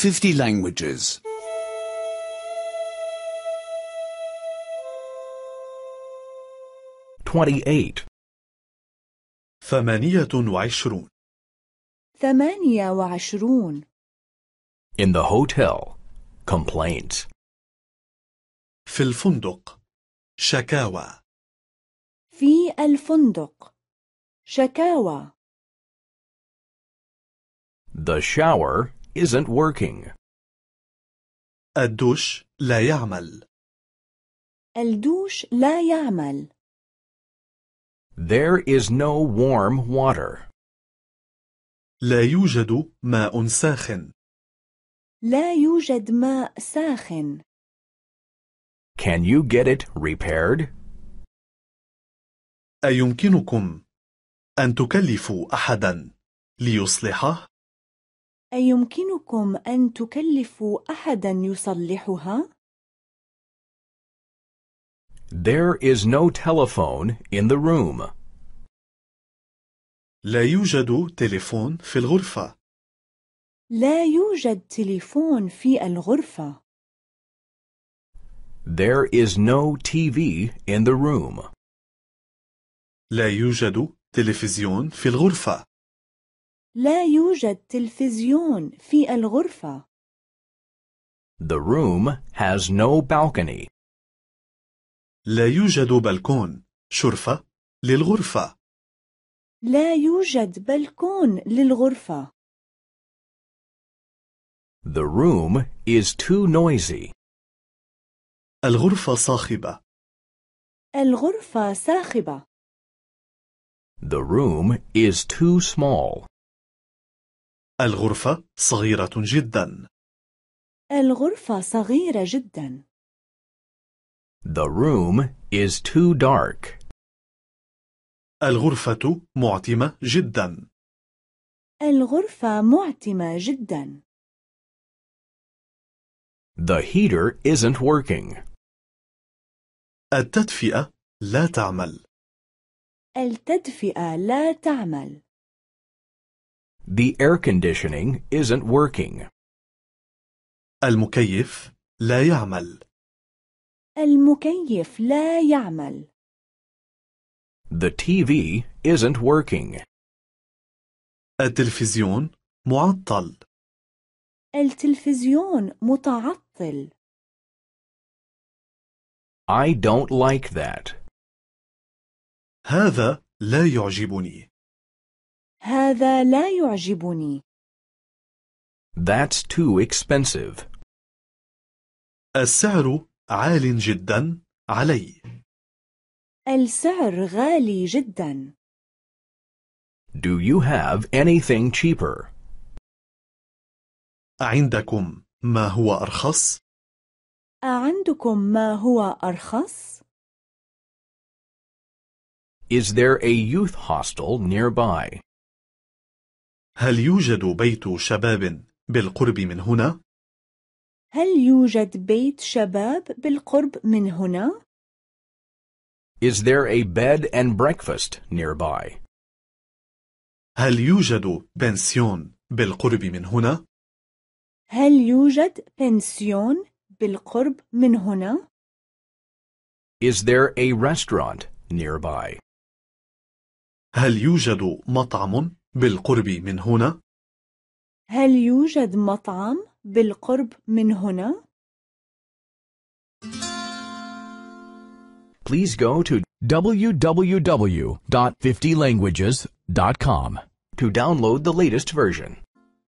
50 languages. Twenty-eight. Thamaniyatun In the hotel, complaints. في الفندق شكاوى في الفندق شكاوى The shower isn't working. الدوش لا يعمل. الدوش لا يعمل. There is no warm water. لا يوجد ماء ساخن. لا يوجد ماء ساخن. Can you get it repaired? أيمكنكم أن تكلفوا أحدا ليصلحه؟ أيمكنكم أن تكلفوا أحدا يصلحها؟ There is no telephone in the room. لا يوجد تليفون في الغرفة. لا يوجد تليفون في الغرفة. There is no TV in the room. لا يوجد تلفزيون في الغرفة. لا يوجد تلفزيون في الغرفة. The room has no balcony. لا يوجد بلكون شرفة للغرفة. لا يوجد بلكون للغرفة. The room is too noisy. الغرفة صاخبة. الغرفة صاخبة. The room is too small. الغرفة صغيرة جدا. الغرفة صغيرة جدا. The room is too dark. الغرفة معتمة جدا. الغرفة معتمة جدا. The heater isn't working. التدفئة لا تعمل. التدفئة لا تعمل. The air conditioning isn't working. المكيف لا يعمل. المكيف لا يعمل. The TV isn't working. التلفزيون معطل. التلفزيون متعطل. I don't like that. هذا لا يعجبني. هذا لا يعجبني. That's too expensive. السعر عال جدا علي. السعر غالي جدا. Do you have anything cheaper? عندكم ما هو أرخص؟ عندكم ما هو أرخص؟ Is there a youth hostel nearby? هل يوجد بيت شباب بالقرب من هنا؟ هل يوجد بيت شباب بالقرب من هنا؟ Is there a bed and breakfast nearby? هل يوجد بنسيون بالقرب من هنا؟ هل يوجد بنسيون بالقرب من هنا؟ Is there a restaurant nearby? هل يوجد مطعم بالقرب من هنا؟ هل يوجد مطعم بالقرب من هنا؟ Please go to www.50languages.com to download the latest version.